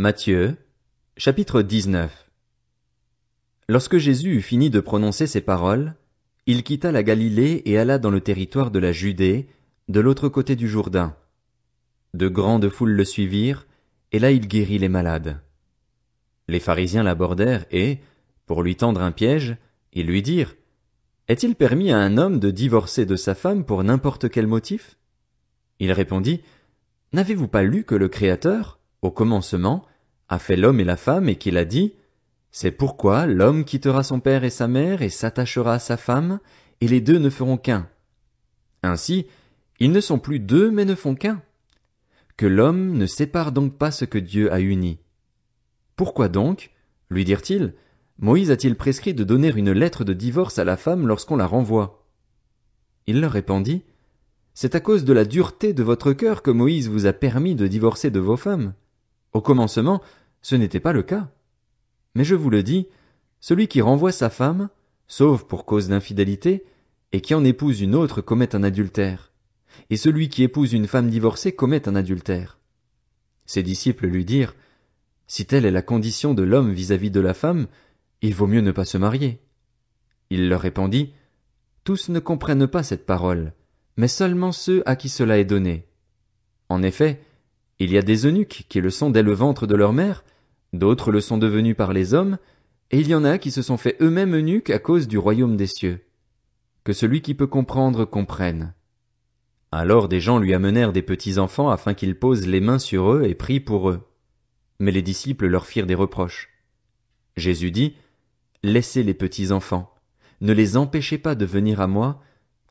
Matthieu, chapitre 19. Lorsque Jésus eut fini de prononcer ces paroles, il quitta la Galilée et alla dans le territoire de la Judée, de l'autre côté du Jourdain. De grandes foules le suivirent, et là il guérit les malades. Les pharisiens l'abordèrent et, pour lui tendre un piège, ils lui dirent Est-il permis à un homme de divorcer de sa femme pour n'importe quel motif Il répondit N'avez-vous pas lu que le Créateur, au commencement, a fait l'homme et la femme et qu'il a dit, C'est pourquoi l'homme quittera son père et sa mère et s'attachera à sa femme, et les deux ne feront qu'un. Ainsi, ils ne sont plus deux mais ne font qu'un. Que l'homme ne sépare donc pas ce que Dieu a uni. Pourquoi donc, lui dirent-ils, Moïse a-t-il prescrit de donner une lettre de divorce à la femme lorsqu'on la renvoie Il leur répondit, C'est à cause de la dureté de votre cœur que Moïse vous a permis de divorcer de vos femmes. Au commencement, ce n'était pas le cas. Mais je vous le dis, celui qui renvoie sa femme, sauf pour cause d'infidélité, et qui en épouse une autre commet un adultère, et celui qui épouse une femme divorcée commet un adultère. Ses disciples lui dirent, Si telle est la condition de l'homme vis-à-vis de la femme, il vaut mieux ne pas se marier. Il leur répondit, Tous ne comprennent pas cette parole, mais seulement ceux à qui cela est donné. En effet, il y a des eunuques qui le sont dès le ventre de leur mère, d'autres le sont devenus par les hommes, et il y en a qui se sont fait eux-mêmes eunuques à cause du royaume des cieux. Que celui qui peut comprendre comprenne. Alors des gens lui amenèrent des petits enfants afin qu'ils posent les mains sur eux et prient pour eux. Mais les disciples leur firent des reproches. Jésus dit, Laissez les petits enfants, ne les empêchez pas de venir à moi,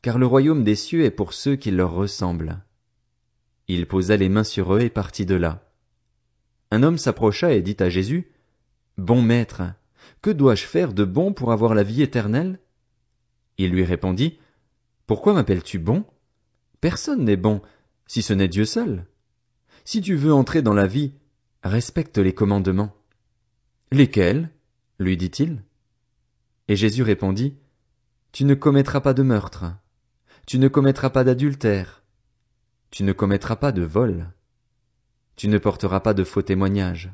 car le royaume des cieux est pour ceux qui leur ressemblent. Il posa les mains sur eux et partit de là. Un homme s'approcha et dit à Jésus, Bon maître, que dois-je faire de bon pour avoir la vie éternelle? Il lui répondit, Pourquoi m'appelles-tu bon? Personne n'est bon, si ce n'est Dieu seul. Si tu veux entrer dans la vie, respecte les commandements. Lesquels? lui dit-il. Et Jésus répondit, Tu ne commettras pas de meurtre, tu ne commettras pas d'adultère, tu ne commettras pas de vol. Tu ne porteras pas de faux témoignages.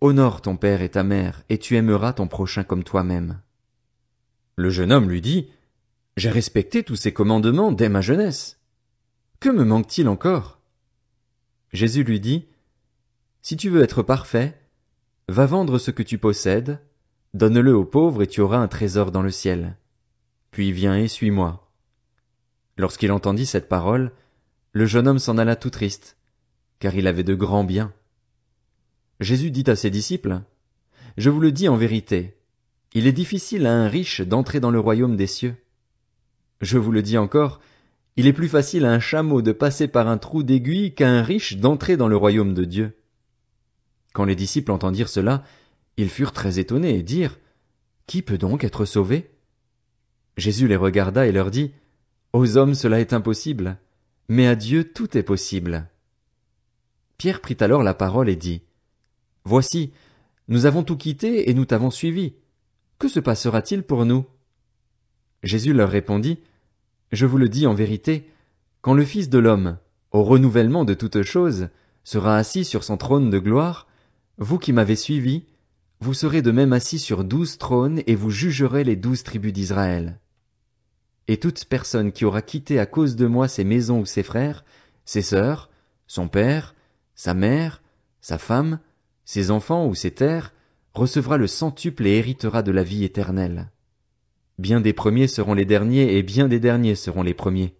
Honore ton père et ta mère, et tu aimeras ton prochain comme toi-même. Le jeune homme lui dit, J'ai respecté tous ces commandements dès ma jeunesse. Que me manque-t-il encore? Jésus lui dit, Si tu veux être parfait, va vendre ce que tu possèdes, donne-le aux pauvres et tu auras un trésor dans le ciel. Puis viens et suis-moi. Lorsqu'il entendit cette parole, le jeune homme s'en alla tout triste, car il avait de grands biens. Jésus dit à ses disciples, Je vous le dis en vérité, il est difficile à un riche d'entrer dans le royaume des cieux. Je vous le dis encore, il est plus facile à un chameau de passer par un trou d'aiguille qu'à un riche d'entrer dans le royaume de Dieu. Quand les disciples entendirent cela, ils furent très étonnés et dirent, Qui peut donc être sauvé? Jésus les regarda et leur dit, Aux hommes cela est impossible, mais à Dieu tout est possible. Pierre prit alors la parole et dit, Voici, nous avons tout quitté et nous t'avons suivi. Que se passera-t-il pour nous? Jésus leur répondit, Je vous le dis en vérité, quand le Fils de l'homme, au renouvellement de toutes choses, sera assis sur son trône de gloire, vous qui m'avez suivi, vous serez de même assis sur douze trônes et vous jugerez les douze tribus d'Israël. Et toute personne qui aura quitté à cause de moi ses maisons ou ses frères, ses sœurs, son père, sa mère, sa femme, ses enfants ou ses terres, recevra le centuple et héritera de la vie éternelle. Bien des premiers seront les derniers, et bien des derniers seront les premiers.